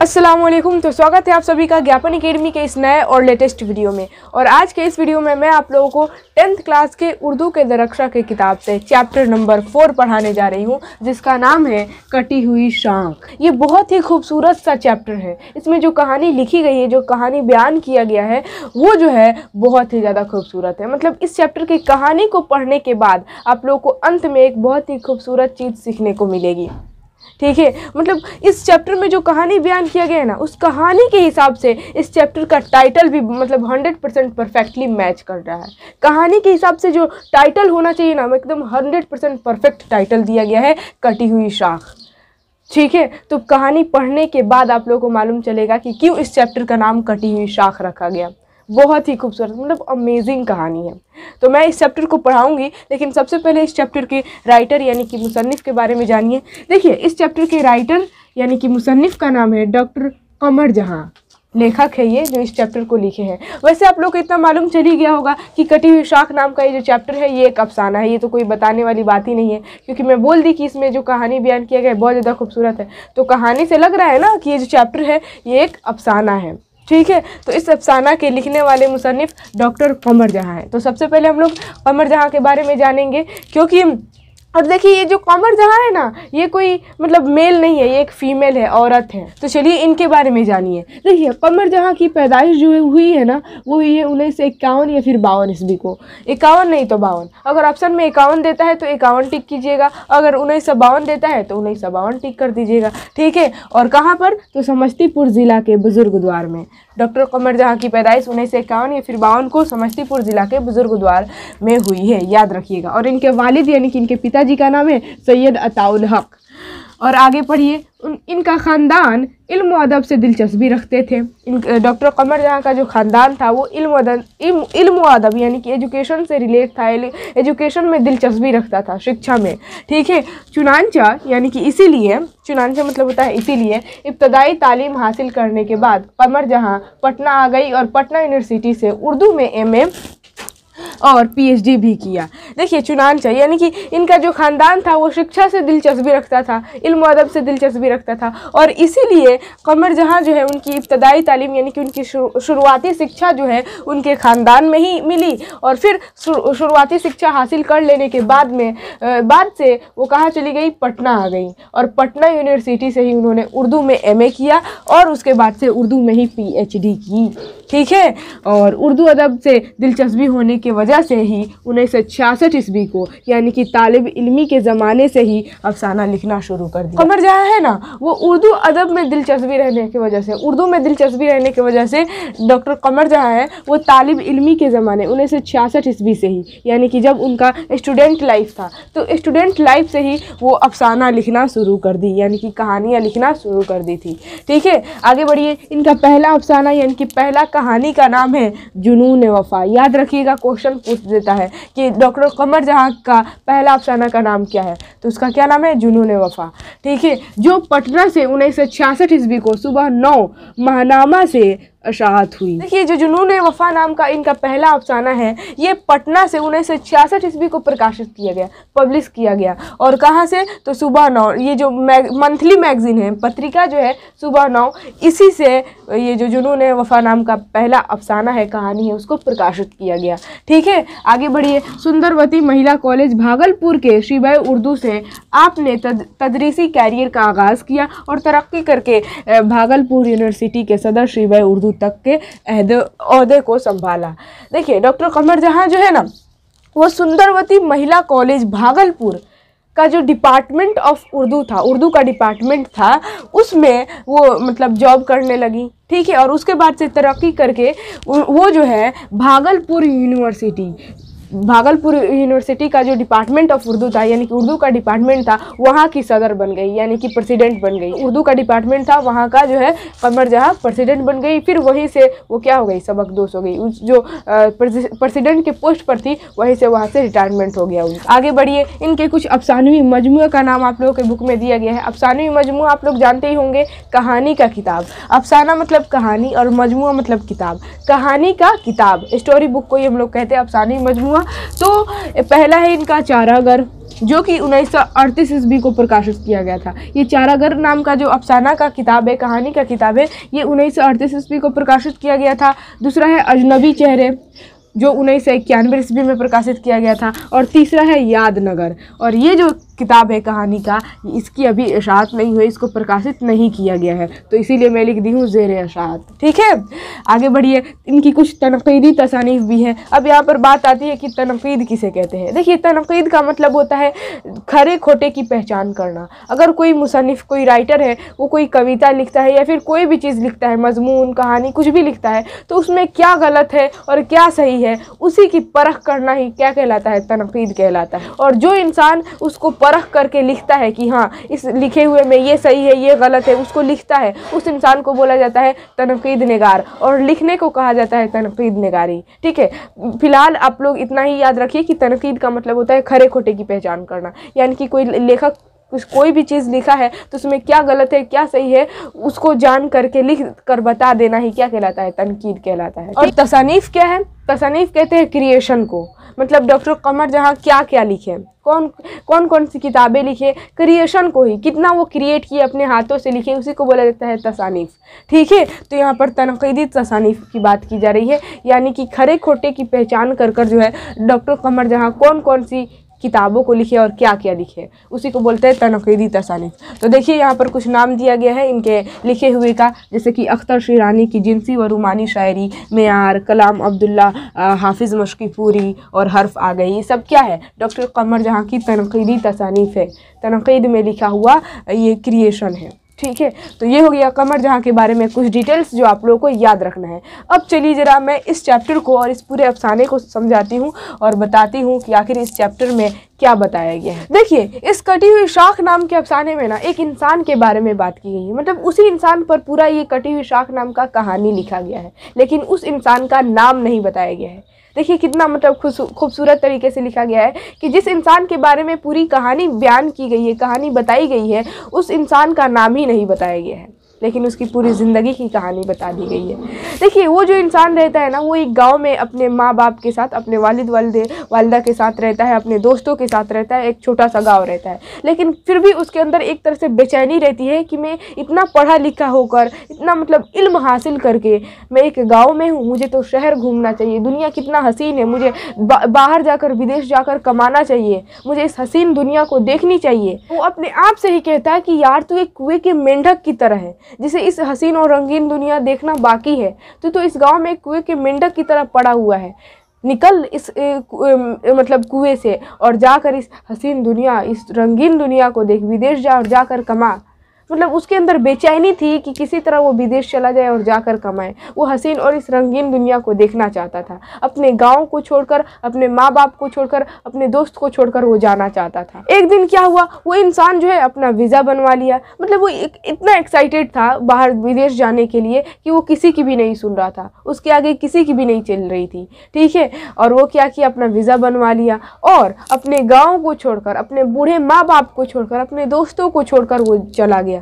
असलम तो स्वागत है आप सभी का ज्ञापन अकेडमी के इस नए और लेटेस्ट वीडियो में और आज के इस वीडियो में मैं आप लोगों को टेंथ क्लास के उर्दू के दरक्षा के किताब से चैप्टर नंबर फोर पढ़ाने जा रही हूँ जिसका नाम है कटी हुई शांख ये बहुत ही खूबसूरत सा चैप्टर है इसमें जो कहानी लिखी गई है जो कहानी बयान किया गया है वो जो है बहुत ही ज़्यादा खूबसूरत है मतलब इस चैप्टर की कहानी को पढ़ने के बाद आप लोग को अंत में एक बहुत ही खूबसूरत चीज़ सीखने को मिलेगी ठीक है मतलब इस चैप्टर में जो कहानी बयान किया गया है ना उस कहानी के हिसाब से इस चैप्टर का टाइटल भी मतलब हंड्रेड परसेंट परफेक्टली मैच कर रहा है कहानी के हिसाब से जो टाइटल होना चाहिए ना एकदम हंड्रेड परसेंट परफेक्ट टाइटल दिया गया है कटी हुई शाख ठीक है तो कहानी पढ़ने के बाद आप लोगों को मालूम चलेगा कि क्यों इस चैप्टर का नाम कटी हुई शाख रखा गया बहुत ही खूबसूरत मतलब अमेजिंग कहानी है तो मैं इस चैप्टर को पढ़ाऊँगी लेकिन सबसे पहले इस चैप्टर के राइटर यानी कि मुसनफ़ के बारे में जानिए देखिए इस चैप्टर के राइटर यानी कि मुसनफ़ का नाम है डॉक्टर कमर जहाँ लेखक है ये जो इस चैप्टर को लिखे हैं वैसे आप लोग को इतना मालूम चली गया होगा कि कटी हुई शाख नाम का ये जो चैप्टर है ये एक अफसाना है ये तो कोई बताने वाली बात ही नहीं है क्योंकि मैं बोल दी कि इसमें जो कहानी बयान किया गया है बहुत ज़्यादा खूबसूरत है तो कहानी से लग रहा है ना कि ये जो चैप्टर है ये एक अफसाना है ठीक है तो इस अफसाना के लिखने वाले मुसनफ़ डॉक्टर कमर जहाँ हैं तो सबसे पहले हम लोग कमर जहाँ के बारे में जानेंगे क्योंकि और देखिए ये जो कमर जहाँ है ना ये कोई मतलब मेल नहीं है ये एक फीमेल है औरत है तो चलिए इनके बारे में जानिए देखिए कमर जहाँ की पैदाइश जो है हुई है ना वो हुई है उन्नीस इक्यावन या फिर बावन ईस्वी को इक्यावन नहीं तो बावन अगर ऑप्शन में इक्यावन देता है तो इक्यावन टिक कीजिएगा अगर उन्नीस देता है तो उन्नीस टिक कर दीजिएगा ठीक है और कहाँ पर तो समस्तीपुर ज़िला के बुज़ुर्ग द्वार में डॉक्टर कमर जहाँ की पैदाइश उन्नीस इक्यावन या फिर बावन को समस्तीपुर ज़िला के बुज़ुर्ग द्वार में हुई है याद रखिएगा और इनके वालिद यानी कि इनके पिता जी का नाम है सैयद अताउल हक और आगे पढ़िए उन इनका ख़ानदान इल्म अदब से दिलचस्पी रखते थे इन डॉक्टर कमर जहाँ का जो ख़ानदान था वो इल्म इल्म अदब यानी कि एजुकेशन से रिलेट था एजुकेशन में दिलचस्पी रखता था शिक्षा में ठीक है चुनानचा यानी कि इसीलिए चुनानचा मतलब होता है इसीलिए इब्तदाई तालीम हासिल करने के बाद कमर जहाँ पटना आ गई और पटना यूनिवर्सिटी से उर्दू में एम और पीएचडी भी किया देखिए चुनानचा यानी कि इनका जो ख़ानदान था वो शिक्षा से दिलचस्पी रखता था इल्म अदब से दिलचस्पी रखता था और इसीलिए कमर जहाँ जो है उनकी इब्तदाई तालीम यानी कि उनकी शुरुआती शिक्षा जो है उनके ख़ानदान में ही मिली और फिर शुरुआती शिक्षा हासिल कर लेने के बाद में बाद से वो कहाँ चली गई पटना आ गई और पटना यूनिवर्सिटी से ही उन्होंने उर्दू में एम किया और उसके बाद से उर्दू में ही पी की ठीक है और उर्दू अदब से दिलचस्पी होने के की वजह से ही उन्नीस सौ छियासठ ईस्वी को यानी कि तालब इलमी के ज़माने से ही अफसाना लिखना शुरू कर दिया कमर जहाँ है ना वो उर्दू अदब में दिलचस्पी रहने की वजह से उर्दू में दिलचस्पी रहने की वजह से डॉक्टर कमर जहाँ है वो तालब इलमी के ज़माने उन्नीस सौ छियासठ ईस्वी से ही यानी कि जब उनका स्टूडेंट लाइफ था तो स्टूडेंट लाइफ से ही वो अफसाना लिखना शुरू कर दी यानी कि कहानियाँ लिखना शुरू कर दी थी ठीक है आगे बढ़िए इनका पहला अफसाना यानी कि पहला कहानी का नाम है जुनून वफ़ा याद रखिएगा क्वेश्चन पूछ देता है कि डॉक्टर कमर जहाँ का पहला अफसाना का नाम क्या है तो उसका क्या नाम है जुनून वफ़ा ठीक है जो पटना से उन्नीस सौ छियासठ ईस्वी को सुबह नौ महनामा से अशात हुई देखिए जो जुनून वफा नाम का इनका पहला अफसाना है ये पटना से उन्नीस सौ छियासठ ईस्वी को प्रकाशित किया गया पब्लिश किया गया और कहाँ से तो सुबह नौ ये जो मैग मंथली मैगजीन है पत्रिका जो है सुबह नौ इसी से ये जो जुनून वफा नाम का पहला अफसाना है कहानी है उसको प्रकाशित किया गया ठीक है आगे बढ़िए सुंदरवती महिला कॉलेज भागलपुर के शिवाय उर्दू से आपने तद, तदरीसी कैरियर का आगाज़ किया और तरक्की करके भागलपुर यूनिवर्सिटी के सदर शिवाय उर्दू तक के अहदे को संभाला देखिए डॉक्टर कमर जहाँ जो है ना वो सुंदरवती महिला कॉलेज भागलपुर का जो डिपार्टमेंट ऑफ उर्दू था उर्दू का डिपार्टमेंट था उसमें वो मतलब जॉब करने लगी ठीक है और उसके बाद से तरक्की करके वो जो है भागलपुर यूनिवर्सिटी भागलपुर यूनिवर्सिटी का जो डिपार्टमेंट ऑफ उर्दू था यानी कि उर्दू का डिपार्टमेंट था वहाँ की सदर बन गई यानी कि प्रेसिडेंट बन गई उर्दू का डिपार्टमेंट था वहाँ का जो है कमर जहाँ प्रेसिडेंट बन गई फिर वहीं से वो क्या हो गई सबक दोष हो गई जो प्रेसिडेंट के पोस्ट पर थी वहीं से वहाँ से रिटायरमेंट हो गया आगे बढ़िए इनके कुछ अफसानवी मजमू का नाम आप लोगों के बुक में दिया गया है अफसानवी मजमू आप लोग जानते ही होंगे कहानी का किताब अफसाना मतलब कहानी और मजमू मतलब किताब कहानी का किताब स्टोरी बुक को ही हम लोग कहते हैं अफसानवी मजमू हुआ तो पहला है इनका चारागर जो कि उन्नीस सौ अड़तीस ईस्वी को प्रकाशित किया गया था ये चारागर नाम का जो अफसाना का किताब है कहानी का किताब है ये उन्नीस सौ अड़तीस ईस्वी को प्रकाशित किया गया था दूसरा है अजनबी चेहरे जो उन्नीस सौ इक्यानवे ईस्वी में प्रकाशित किया गया था और तीसरा है यादनगर और ये जो किताब है कहानी का इसकी अभी इशात नहीं हुई इसको प्रकाशित नहीं किया गया है तो इसीलिए मैं लिख दी हूँ जेर अशात ठीक है आगे बढ़िए इनकी कुछ तनकीदी तसानीफ भी हैं अब यहाँ पर बात आती है कि तनकीद किसे कहते हैं देखिए तनकीद का मतलब होता है खरे खोटे की पहचान करना अगर कोई मुसनफ़ कोई राइटर है वो कोई कविता लिखता है या फिर कोई भी चीज़ लिखता है मजमून कहानी कुछ भी लिखता है तो उसमें क्या गलत है और क्या सही है उसी की परख करना ही क्या कहलाता है तनकीद कहलाता है और जो इंसान उसको पर परख करके लिखता है कि हाँ इस लिखे हुए में ये सही है ये गलत है उसको लिखता है उस इंसान को बोला जाता है तनकीद नगार और लिखने को कहा जाता है तनकीद नगारी ठीक है फिलहाल आप लोग इतना ही याद रखिए कि तनकीद का मतलब होता है खरे खोटे की पहचान करना यानी कि कोई लेखक कुछ कोई भी चीज़ लिखा है तो उसमें क्या गलत है क्या सही है उसको जान करके लिख कर बता देना ही क्या कहलाता है तनकीद कहलाता है और तसानीफ़ क्या है तसानीफ़ कहते हैं क्रिएशन को मतलब डॉक्टर कमर जहाँ क्या क्या लिखे कौन कौन कौन सी किताबें लिखे क्रिएशन को ही कितना वो क्रिएट किए अपने हाथों से लिखे उसी को बोला जाता है तसानीफ़ ठीक है तो यहाँ पर तनकीदी तसानीफ़ की बात की जा रही है यानी कि खरे खोटे की पहचान कर कर जो है डॉक्टर कमर जहाँ कौन कौन सी किताबों को लिखे और क्या क्या लिखे उसी को बोलते हैं तनकीदी तसानी तो देखिए यहाँ पर कुछ नाम दिया गया है इनके लिखे हुए का जैसे कि अख्तर शिरानी की जिनसी व रूमानी शायरी मैार कलाम अब्दुल्ला हाफिज़ मशकी पूरी और हर्फ आ गई ये सब क्या है डॉक्टर कमर जहाँ की तनकीदी तसानीफ है तनकीद में लिखा हुआ ये क्रिएशन है ठीक है तो ये हो गया कमर जहाँ के बारे में कुछ डिटेल्स जो आप लोगों को याद रखना है अब चलिए ज़रा मैं इस चैप्टर को और इस पूरे अफसाने को समझाती हूँ और बताती हूँ कि आखिर इस चैप्टर में क्या बताया गया है देखिए इस कटी हुई शाख नाम के अफसाने में ना एक इंसान के बारे में बात की गई है मतलब उसी इंसान पर पूरा ये कटी हुई शाख नाम का कहानी लिखा गया है लेकिन उस इंसान का नाम नहीं बताया गया है देखिए कितना मतलब खूबसूरत तरीके से लिखा गया है कि जिस इंसान के बारे में पूरी कहानी बयान की गई है कहानी बताई गई है उस इंसान का नाम ही नहीं बताया गया है लेकिन उसकी पूरी ज़िंदगी की कहानी बता दी गई है देखिए वो जो इंसान रहता है ना वो एक गांव में अपने माँ बाप के साथ अपने वालिद वालदे वालदा के साथ रहता है अपने दोस्तों के साथ रहता है एक छोटा सा गाँव रहता है लेकिन फिर भी उसके अंदर एक तरह से बेचैनी रहती है कि मैं इतना पढ़ा लिखा होकर इतना मतलब इल्म हासिल करके मैं एक गाँव में हूँ मुझे तो शहर घूमना चाहिए दुनिया कितना हसीन है मुझे बा, बाहर जाकर विदेश जाकर कमाना चाहिए मुझे इस हसीन दुनिया को देखनी चाहिए वो अपने आप से ही कहता है कि यार तू एक कुएँ के मेंढक की तरह है जिसे इस हसीन और रंगीन दुनिया देखना बाकी है तो, तो इस गाँव में कुएं के मेंढक की तरह पड़ा हुआ है निकल इस ए, ए, मतलब कुएं से और जाकर इस हसीन दुनिया इस रंगीन दुनिया को देख विदेश जा और जाकर कमा मतलब उसके अंदर बेचैनी थी कि किसी तरह वो विदेश चला जाए और जाकर कमाए वो हसीन और इस रंगीन दुनिया को देखना चाहता था अपने गाँव को छोड़कर अपने माँ बाप को छोड़कर अपने दोस्त को छोड़कर वो जाना चाहता था एक दिन क्या हुआ वो इंसान जो है अपना वीज़ा बनवा लिया मतलब वो एक, इतना एक्साइटेड था बाहर विदेश जाने के लिए कि वो किसी की भी नहीं सुन रहा था उसके आगे किसी की भी नहीं चल रही थी ठीक है और वो क्या किया अपना वीज़ा बनवा लिया और अपने गाँव को छोड़कर अपने बूढ़े माँ बाप को छोड़कर अपने दोस्तों को छोड़कर वो चला गया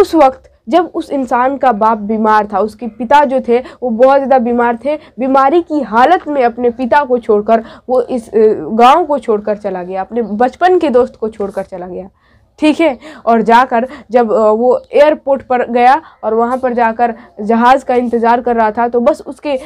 उस वक्त जब उस इंसान का बाप बीमार था उसके पिता जो थे वो बहुत ज़्यादा बीमार थे बीमारी की हालत में अपने पिता को छोड़कर वो इस गांव को छोड़कर चला गया अपने बचपन के दोस्त को छोड़कर चला गया ठीक है और जाकर जब वो एयरपोर्ट पर गया और वहाँ पर जाकर जहाज़ का इंतज़ार कर रहा था तो बस उसके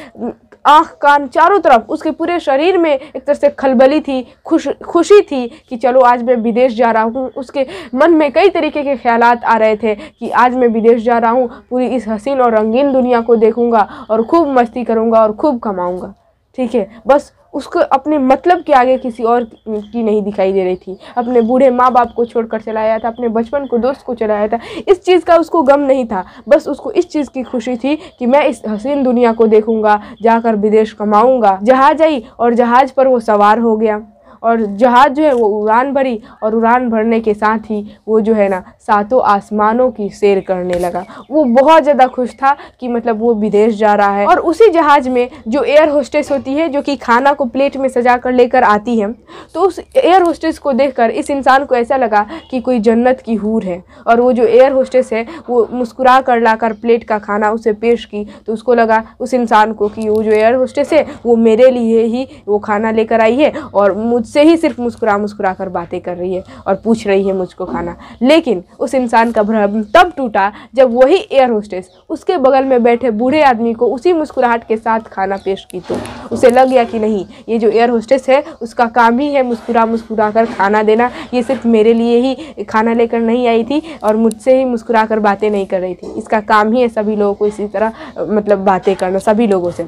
आँख कान चारों तरफ उसके पूरे शरीर में एक तरह से खलबली थी खुश खुशी थी कि चलो आज मैं विदेश जा रहा हूँ उसके मन में कई तरीके के ख्याल आ रहे थे कि आज मैं विदेश जा रहा हूँ पूरी इस हसीन और रंगीन दुनिया को देखूँगा और खूब मस्ती करूँगा और खूब कमाऊँगा ठीक है बस उसको अपने मतलब के आगे किसी और की नहीं दिखाई दे रही थी अपने बूढ़े माँ बाप को छोड़कर चलाया था अपने बचपन को दोस्त को चलाया था इस चीज़ का उसको गम नहीं था बस उसको इस चीज़ की खुशी थी कि मैं इस हसीन दुनिया को देखूंगा जाकर विदेश कमाऊंगा जहाज आई और जहाज पर वो सवार हो गया और जहाज़ जो है वो उड़ान भरी और उड़ान भरने के साथ ही वो जो है ना सातों आसमानों की सैर करने लगा वो बहुत ज़्यादा खुश था कि मतलब वो विदेश जा रहा है और उसी जहाज़ में जो एयर होस्टेस होती है जो कि खाना को प्लेट में सजा कर लेकर आती है तो उस एयर होस्टेस को देख इस इंसान को ऐसा लगा कि कोई जन्नत की हूर है और वो जो एयर होस्टेस है वो मुस्कुरा कर लाकर प्लेट का खाना उसे पेश की तो उसको लगा उस इंसान को कि वो जो एयर होस्टेस है वो मेरे लिए ही वो खाना लेकर आई है और मुझ मुझसे ही सिर्फ मुस्कुरा मुस्कुरा कर बातें कर रही है और पूछ रही है मुझको खाना लेकिन उस इंसान का भ्रम तब टूटा जब वही एयर होस्टेस उसके बगल में बैठे बूढ़े आदमी को उसी मुस्कुराहट के साथ खाना पेश की तो उसे लग गया कि नहीं ये जो एयर होस्टेस है उसका काम ही है मुस्कुरा मुस्कुरा कर खाना देना ये सिर्फ मेरे लिए ही खाना लेकर नहीं आई थी और मुझसे ही मुस्कुरा कर बातें नहीं कर रही थी इसका काम ही है सभी लोगों को इसी तरह मतलब बातें करना सभी लोगों से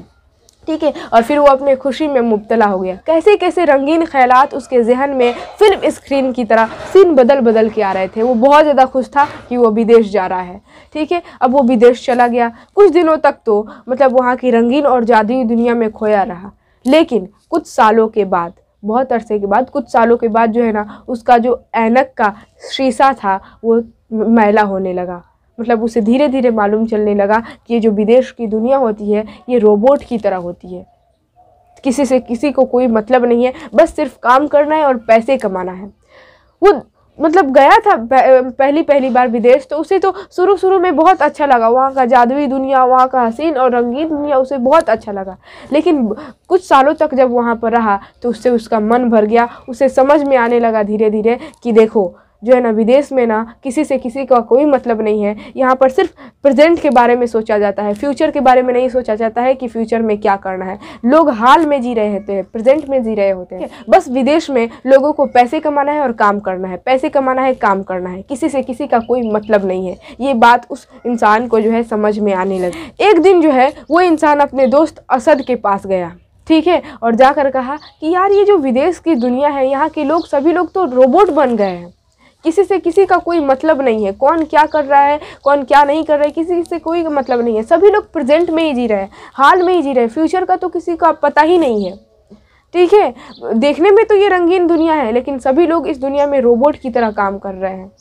ठीक है और फिर वो अपने खुशी में मुबतला हो गया कैसे कैसे रंगीन ख्यालात उसके जहन में फिल्म स्क्रीन की तरह सीन बदल बदल के आ रहे थे वो बहुत ज़्यादा खुश था कि वो विदेश जा रहा है ठीक है अब वो विदेश चला गया कुछ दिनों तक तो मतलब वहाँ की रंगीन और जादुई दुनिया में खोया रहा लेकिन कुछ सालों के बाद बहुत अरसे के बाद कुछ सालों के बाद जो है ना उसका जो ऐनक का शीशा था वो मैला होने लगा मतलब उसे धीरे धीरे मालूम चलने लगा कि ये जो विदेश की दुनिया होती है ये रोबोट की तरह होती है किसी से किसी को कोई मतलब नहीं है बस सिर्फ काम करना है और पैसे कमाना है वो मतलब गया था पहली पहली बार विदेश तो उसे तो शुरू शुरू में बहुत अच्छा लगा वहाँ का जादुई दुनिया वहाँ का हसीन और रंगीन दुनिया उसे बहुत अच्छा लगा लेकिन कुछ सालों तक जब वहाँ पर रहा तो उससे उसका मन भर गया उसे समझ में आने लगा धीरे धीरे कि देखो जो है ना विदेश में ना किसी से किसी का कोई मतलब नहीं है यहाँ पर सिर्फ प्रेजेंट के बारे में सोचा जाता है फ्यूचर के बारे में नहीं सोचा जाता है कि फ्यूचर में क्या करना है लोग हाल में जी रहे होते हैं प्रेजेंट में जी रहे होते हैं बस विदेश में लोगों को पैसे कमाना है और काम करना है पैसे कमाना है काम करना है किसी से किसी का कोई मतलब नहीं है ये बात उस इंसान को जो है समझ में आने लगी एक दिन जो है वो इंसान अपने दोस्त असद के पास गया ठीक है और जाकर कहा कि यार ये जो विदेश की दुनिया है यहाँ के लोग सभी लोग तो रोबोट बन गए हैं किसी से किसी का कोई मतलब नहीं है कौन क्या कर रहा है कौन क्या नहीं कर रहा है किसी से कोई मतलब नहीं है सभी लोग प्रेजेंट में ही जी रहे हैं हाल में ही जी रहे हैं फ्यूचर का तो किसी का पता ही नहीं है ठीक है देखने में तो ये रंगीन दुनिया है लेकिन सभी लोग इस दुनिया में रोबोट की तरह काम कर रहे हैं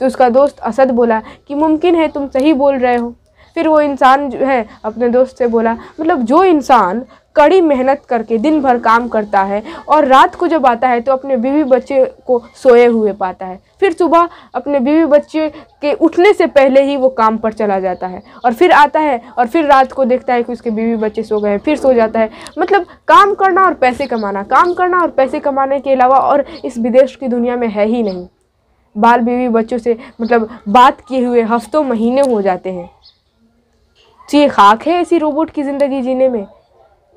तो उसका दोस्त असद बोला कि मुमकिन है तुम सही बोल रहे हो फिर वो इंसान जो है अपने दोस्त से बोला मतलब जो इंसान कड़ी मेहनत करके दिन भर काम करता है और रात को जब आता है तो अपने बीवी बच्चे को सोए हुए पाता है फिर सुबह अपने बीवी बच्चे के उठने से पहले ही वो काम पर चला जाता है और फिर आता है और फिर रात को देखता है कि उसके बीवी बच्चे सो गए फिर सो जाता है मतलब काम करना और पैसे कमाना काम करना और पैसे कमाने के अलावा और इस विदेश की दुनिया में है ही नहीं बाल बीवी बच्चों से मतलब बात किए हुए हफ्तों महीने हो जाते हैं तो ये खाक है ऐसी रोबोट की ज़िंदगी जीने में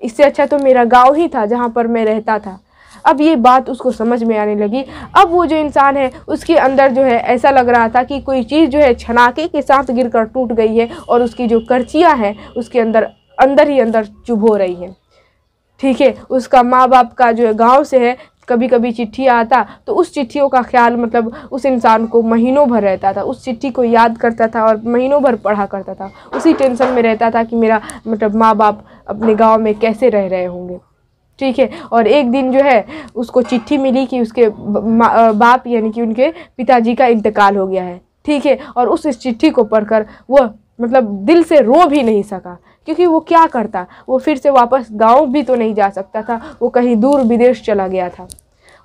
इससे अच्छा तो मेरा गांव ही था जहाँ पर मैं रहता था अब ये बात उसको समझ में आने लगी अब वो जो इंसान है उसके अंदर जो है ऐसा लग रहा था कि कोई चीज़ जो है छनाके के साथ गिर कर टूट गई है और उसकी जो करचियाँ हैं उसके अंदर अंदर ही अंदर चुभ हो रही हैं ठीक है उसका माँ बाप का जो है गाँव से है कभी कभी चिट्ठी आता तो उस चिट्ठियों का ख्याल मतलब उस इंसान को महीनों भर रहता था उस चिट्ठी को याद करता था और महीनों भर पढ़ा करता था उसी टेंशन में रहता था कि मेरा मतलब माँ बाप अपने गाँव में कैसे रह रहे होंगे ठीक है और एक दिन जो है उसको चिट्ठी मिली कि उसके बाप यानी कि उनके पिताजी का इंतकाल हो गया है ठीक है और उस चिट्ठी को पढ़कर वह मतलब दिल से रो भी नहीं सका क्योंकि वो क्या करता वो फिर से वापस गांव भी तो नहीं जा सकता था वो कहीं दूर विदेश चला गया था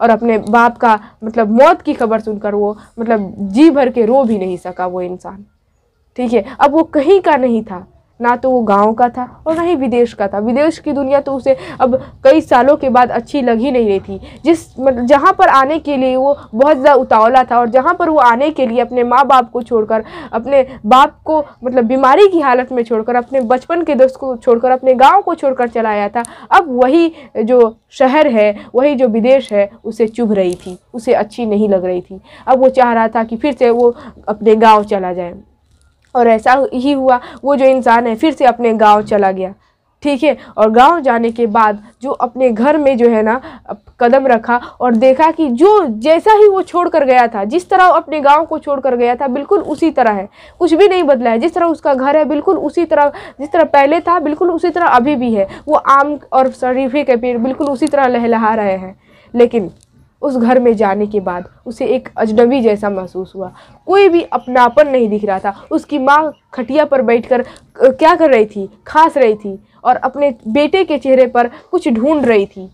और अपने बाप का मतलब मौत की खबर सुनकर वो मतलब जी भर के रो भी नहीं सका वो इंसान ठीक है अब वो कहीं का नहीं था ना तो वो गांव का था और ना ही विदेश का था विदेश की दुनिया तो उसे अब कई सालों के बाद अच्छी लग ही नहीं रही थी जिस मतलब जहाँ पर आने के लिए वो बहुत ज़्यादा उतावला था और जहाँ पर वो आने के लिए अपने माँ बाप को छोड़कर अपने बाप को मतलब बीमारी की हालत में छोड़कर अपने बचपन के दोस्त को छोड़कर अपने गाँव को छोड़कर चला आया था अब वही जो शहर है वही जो विदेश है उसे चुभ रही थी उसे अच्छी नहीं लग रही थी अब वो चाह रहा था कि फिर से वो अपने गाँव चला जाए और ऐसा ही हुआ वो जो इंसान है फिर से अपने गाँव चला गया ठीक है और गांव जाने के बाद जो अपने घर में जो है ना कदम रखा और देखा कि जो जैसा ही वो छोड़ कर गया था जिस तरह वो अपने गांव को छोड़ कर गया था बिल्कुल उसी तरह है कुछ भी नहीं बदला है जिस तरह उसका घर है बिल्कुल उसी तरह जिस तरह पहले था बिल्कुल उसी तरह अभी भी है वो आम और शरीफे के पेड़ बिल्कुल उसी तरह लहलहा रहे हैं लेकिन उस घर में जाने के बाद उसे एक अजनबी जैसा महसूस हुआ कोई भी अपनापन नहीं दिख रहा था उसकी माँ खटिया पर बैठकर क्या कर रही थी खाँस रही थी और अपने बेटे के चेहरे पर कुछ ढूंढ रही थी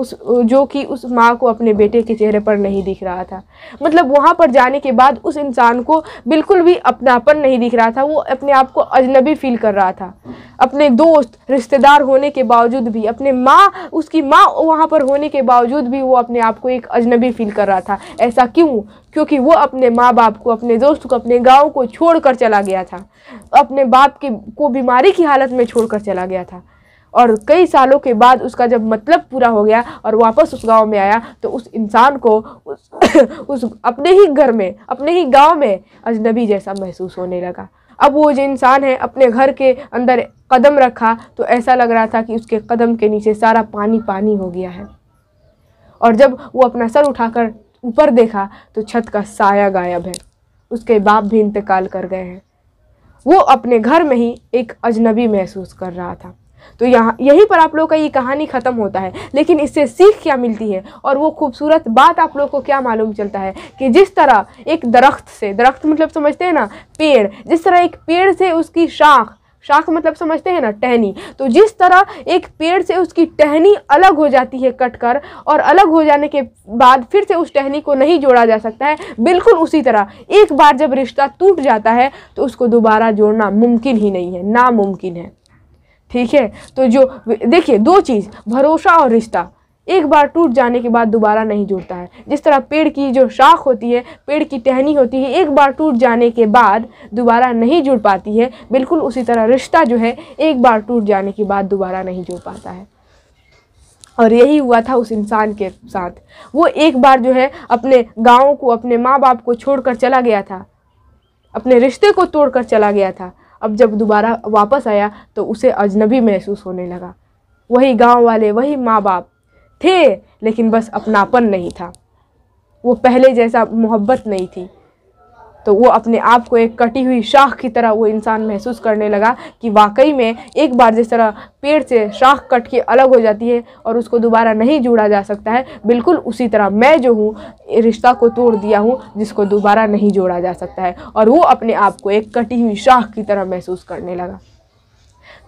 उस जो कि उस माँ को अपने बेटे के चेहरे पर नहीं दिख रहा था मतलब वहाँ पर जाने के बाद उस इंसान को बिल्कुल भी अपनापन नहीं दिख रहा था वो अपने आप को अजनबी फील कर रहा था अपने दोस्त रिश्तेदार होने के बावजूद भी अपने माँ उसकी माँ वहाँ पर होने के बावजूद भी वो अपने आप को एक अजनबी फील कर रहा था ऐसा क्यों क्योंकि वो अपने माँ बाप को अपने दोस्त को अपने गाँव को छोड़ चला गया था अपने बाप के को बीमारी की हालत में छोड़ चला गया था और कई सालों के बाद उसका जब मतलब पूरा हो गया और वापस उस गांव में आया तो उस इंसान को उस, उस अपने ही घर में अपने ही गांव में अजनबी जैसा महसूस होने लगा अब वो जो इंसान है अपने घर के अंदर कदम रखा तो ऐसा लग रहा था कि उसके कदम के नीचे सारा पानी पानी हो गया है और जब वो अपना सर उठाकर ऊपर देखा तो छत का साया गायब है उसके बाप भी इंतकाल कर गए हैं वो अपने घर में ही एक अजनबी महसूस कर रहा था तो यहाँ यहीं पर आप लोग का ये कहानी ख़त्म होता है लेकिन इससे सीख क्या मिलती है और वो खूबसूरत बात आप लोगों को क्या मालूम चलता है कि जिस तरह एक दरख्त से दरख्त मतलब समझते हैं ना पेड़ जिस तरह एक पेड़ से उसकी शाख शाख मतलब समझते हैं ना टहनी तो जिस तरह एक पेड़ से उसकी टहनी अलग हो जाती है कट कर और अलग हो जाने के बाद फिर से उस टहनी को नहीं जोड़ा जा सकता है बिल्कुल उसी तरह एक बार जब रिश्ता टूट जाता है तो उसको दोबारा जोड़ना मुमकिन ही नहीं है नामुमकिन है ठीक है तो जो देखिए दो चीज़ भरोसा और रिश्ता एक बार टूट जाने के बाद दोबारा नहीं जुड़ता है जिस तरह पेड़ की जो शाख होती है पेड़ की टहनी होती है एक बार टूट जाने के बाद दोबारा नहीं जुड़ पाती है बिल्कुल उसी तरह रिश्ता जो है एक बार टूट जाने के बाद दोबारा नहीं जुड़ पाता है और यही हुआ था उस इंसान के साथ वो एक बार जो है अपने गाँव को अपने माँ बाप को छोड़ चला गया था अपने रिश्ते को तोड़ चला गया था अब जब दोबारा वापस आया तो उसे अजनबी महसूस होने लगा वही गांव वाले वही माँ बाप थे लेकिन बस अपनापन नहीं था वो पहले जैसा मोहब्बत नहीं थी तो वो अपने आप को एक कटी हुई शाख की तरह वो इंसान महसूस करने लगा कि वाकई में एक बार जिस तरह पेड़ से शाख कट के अलग हो जाती है और उसको दोबारा नहीं जोड़ा जा सकता है बिल्कुल उसी तरह मैं जो हूँ रिश्ता को तोड़ दिया हूँ जिसको दोबारा नहीं जोड़ा जा सकता है और वो अपने आप को एक कटी हुई शाख की तरह महसूस करने लगा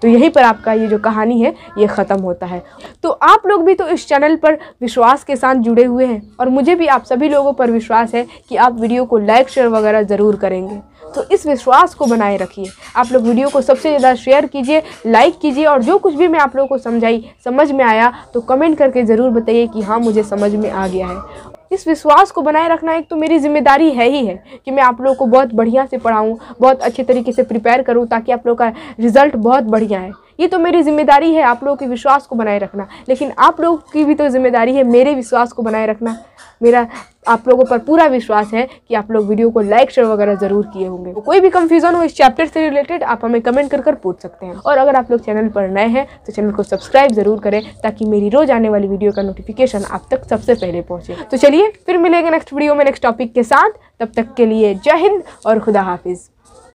तो यहीं पर आपका ये जो कहानी है ये ख़त्म होता है तो आप लोग भी तो इस चैनल पर विश्वास के साथ जुड़े हुए हैं और मुझे भी आप सभी लोगों पर विश्वास है कि आप वीडियो को लाइक शेयर वगैरह ज़रूर करेंगे तो इस विश्वास को बनाए रखिए आप लोग वीडियो को सबसे ज़्यादा शेयर कीजिए लाइक कीजिए और जो कुछ भी मैं आप लोगों को समझाई समझ में आया तो कमेंट करके ज़रूर बताइए कि हाँ मुझे समझ में आ गया है इस विश्वास को बनाए रखना एक तो मेरी जिम्मेदारी है ही है कि मैं आप लोगों को बहुत बढ़िया से पढ़ाऊँ बहुत अच्छे तरीके से प्रिपेयर करूँ ताकि आप लोग का रिज़ल्ट बहुत बढ़िया है ये तो मेरी जिम्मेदारी है आप लोगों के विश्वास को बनाए रखना लेकिन आप लोगों की भी तो जिम्मेदारी है मेरे विश्वास को बनाए रखना मेरा आप लोगों पर पूरा विश्वास है कि आप लोग वीडियो को लाइक शेयर वगैरह जरूर किए होंगे तो कोई भी कंफ्यूजन हो इस चैप्टर से रिलेटेड आप हमें कमेंट कर कर पूछ सकते हैं और अगर आप लोग चैनल पर नए हैं तो चैनल को सब्सक्राइब जरूर करें ताकि मेरी रोज आने वाली वीडियो का नोटिफिकेशन आप तक सबसे पहले पहुंचे तो चलिए फिर मिलेंगे नेक्स्ट वीडियो में नेक्स्ट टॉपिक के साथ तब तक के लिए जय हिंद और खुदा हाफिज़